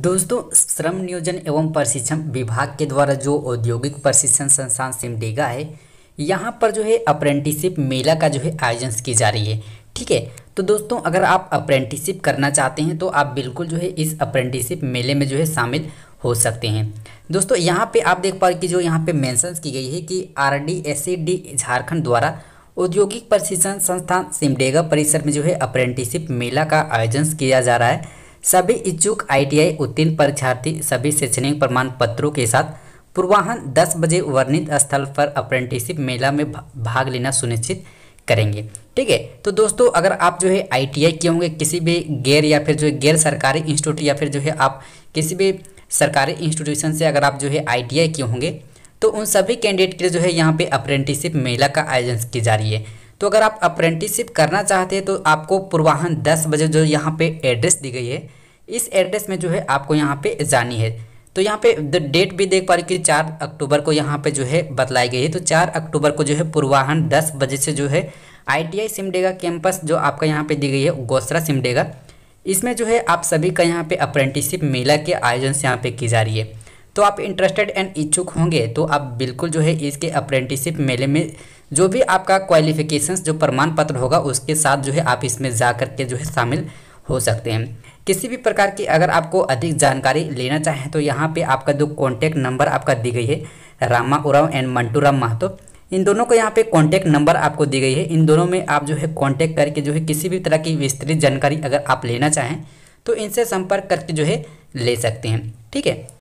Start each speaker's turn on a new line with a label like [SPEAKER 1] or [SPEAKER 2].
[SPEAKER 1] दोस्तों श्रम नियोजन एवं प्रशिक्षण विभाग के द्वारा जो औद्योगिक प्रशिक्षण संस्थान सिमडेगा है यहाँ पर जो है अप्रेंटिसिप मेला का जो है आयोजन की जा रही है ठीक है तो दोस्तों अगर आप अप्रेंटिसिप करना चाहते हैं तो आप बिल्कुल जो है इस अप्रेंटिसिप मेले में जो है शामिल हो सकते हैं दोस्तों यहाँ पे आप देख पा रहे कि जो यहाँ पे मेंशंस की गई है कि R D S D Jharkhand द्वारा औद्योगिक प्रशिक्षण संस्थान सिमडेगा परिसर में जो है अप्रेंटिसिप मेला का आयोजन किया जा रहा है सभी इच्छुक आईटीआई उत्तीर्ण परीक्षार्थी सभी शैक्षणिक प्रमाण पत्रों के साथ पूर्वाहन दस बजे वर्णित स्थल पर अप्रेंटिसिप मेला में भाग लेना सुनिश्चित करेंगे ठीक है तो दोस्तों अगर आप जो है आई टी आई किए होंगे किसी भी गैर या फिर जो है गैर सरकारी इंस्टीट्यूट या फिर जो है आप किसी भी सरकारी इंस्टीट्यूशन से अगर आप जो है आई टी आई किए होंगे तो उन सभी कैंडिडेट के लिए जो है यहाँ पर अप्रेंटिसिप मेला का आयोजन की जा रही है तो अगर आप अप्रेंटिसिप करना चाहते हैं तो आपको पूर्वाहन दस बजे जो यहाँ पर एड्रेस दी गई है इस एड्रेस में जो है आपको यहाँ पे जानी है तो यहाँ पे डेट भी देख पा रहे कि चार अक्टूबर को यहाँ पे जो है बतलाई गई है तो चार अक्टूबर को जो है पूर्वाहन दस बजे से जो है आईटीआई सिमडेगा कैंपस जो आपका यहाँ पे दी गई है गोसरा सिमडेगा इसमें जो है आप सभी का यहाँ पे अप्रेंटिसिप मेला के आयोजन से यहाँ पे की जा रही है तो आप इंटरेस्टेड एंड इच्छुक होंगे तो आप बिल्कुल जो है इसके अप्रेंटिसिप मेले में जो भी आपका क्वालिफिकेशंस जो प्रमाण पत्र होगा उसके साथ जो है आप इसमें जा करके जो है शामिल हो सकते हैं किसी भी प्रकार की अगर आपको अधिक जानकारी लेना चाहें तो यहाँ पे आपका जो कॉन्टैक्ट नंबर आपका दी गई है रामा उराव एंड मंटू राम महतो इन दोनों को यहाँ पे कॉन्टैक्ट नंबर आपको दी गई है इन दोनों में आप जो है कॉन्टैक्ट करके जो है किसी भी तरह की विस्तृत जानकारी अगर आप लेना चाहें तो इनसे संपर्क करके जो है ले सकते हैं ठीक है